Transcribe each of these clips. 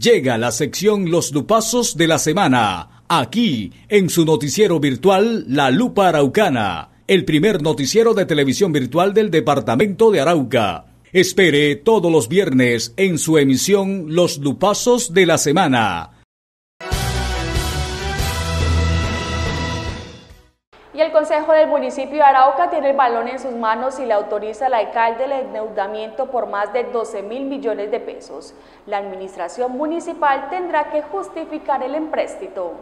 Llega la sección Los Dupazos de la Semana, aquí, en su noticiero virtual La Lupa Araucana, el primer noticiero de televisión virtual del departamento de Arauca. Espere todos los viernes en su emisión Los Lupazos de la Semana el Consejo del Municipio de Arauca tiene el balón en sus manos y le autoriza al alcalde el endeudamiento por más de 12 mil millones de pesos. La administración municipal tendrá que justificar el empréstito.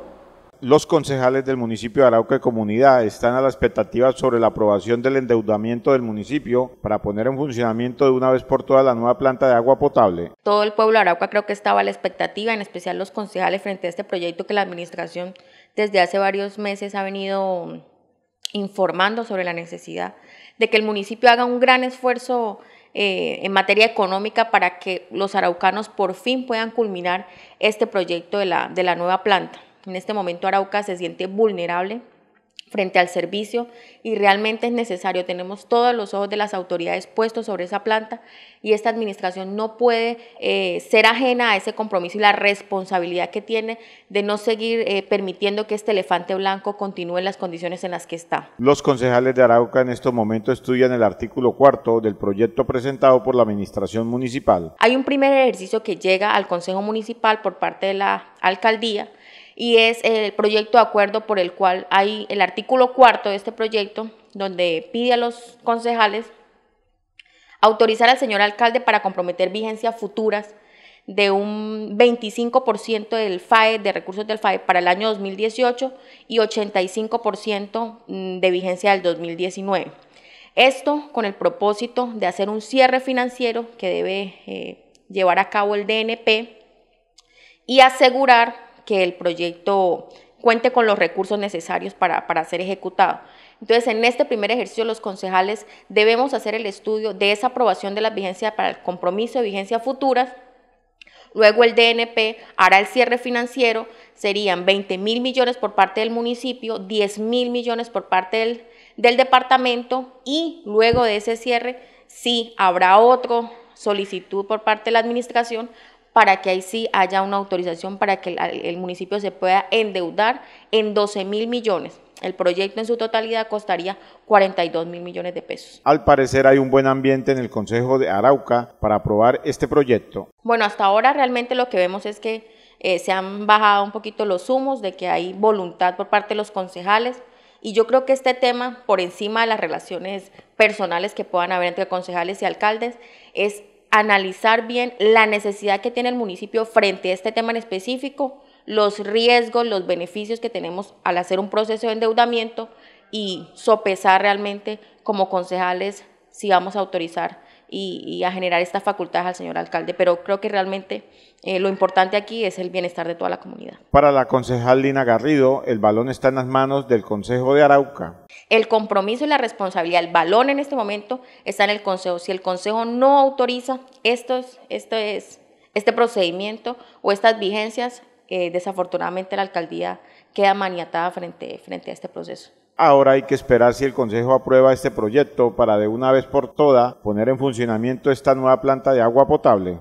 Los concejales del municipio de Arauca y Comunidad están a la expectativa sobre la aprobación del endeudamiento del municipio para poner en funcionamiento de una vez por todas la nueva planta de agua potable. Todo el pueblo de Arauca creo que estaba a la expectativa, en especial los concejales frente a este proyecto que la administración desde hace varios meses ha venido informando sobre la necesidad de que el municipio haga un gran esfuerzo eh, en materia económica para que los araucanos por fin puedan culminar este proyecto de la, de la nueva planta. En este momento Arauca se siente vulnerable frente al servicio y realmente es necesario. Tenemos todos los ojos de las autoridades puestos sobre esa planta y esta administración no puede eh, ser ajena a ese compromiso y la responsabilidad que tiene de no seguir eh, permitiendo que este elefante blanco continúe en las condiciones en las que está. Los concejales de Arauca en estos momentos estudian el artículo cuarto del proyecto presentado por la administración municipal. Hay un primer ejercicio que llega al Consejo Municipal por parte de la alcaldía y es el proyecto de acuerdo por el cual hay el artículo cuarto de este proyecto donde pide a los concejales autorizar al señor alcalde para comprometer vigencias futuras de un 25% del FAE, de recursos del FAE para el año 2018 y 85% mm, de vigencia del 2019. Esto con el propósito de hacer un cierre financiero que debe eh, llevar a cabo el DNP y asegurar que el proyecto cuente con los recursos necesarios para, ser ejecutado. Entonces, en este primer ejercicio, los concejales debemos hacer el estudio de esa aprobación de la vigencia para el compromiso de vigencia futuras. Luego el DNP hará el cierre financiero, serían 20 mil millones por parte del municipio, 10 mil millones por parte del, del departamento y luego de ese cierre si habrá otro solicitud por parte de la administración para que ahí sí haya una autorización para que el, municipio se pueda endeudar en 12 mil millones. El proyecto en su totalidad costaría 42 mil millones de pesos. Al parecer hay un buen ambiente en el Consejo de Arauca para aprobar este proyecto. Bueno, hasta ahora realmente lo que vemos es que eh, se han bajado un poquito los humos de que hay voluntad por parte de los concejales y yo creo que este tema, por encima de las relaciones personales que puedan haber entre concejales y alcaldes, es analizar bien la necesidad que tiene el municipio frente a este tema en específico, los riesgos, los beneficios que tenemos al hacer un proceso de endeudamiento y sopesar realmente como concejales si vamos a autorizar y, a generar estas facultades al señor alcalde. Pero creo que realmente eh, lo importante aquí es el bienestar de toda la comunidad. Para la concejal Lina Garrido, el balón está en las manos del Consejo de Arauca. El compromiso y la responsabilidad, el balón en este momento está en el Consejo. Si el Consejo no autoriza estos, esto es, este procedimiento o estas vigencias, eh, desafortunadamente la alcaldía queda maniatada frente, frente a este proceso. Ahora hay que esperar si el Consejo aprueba este proyecto para de una vez por todas poner en funcionamiento esta nueva planta de agua potable.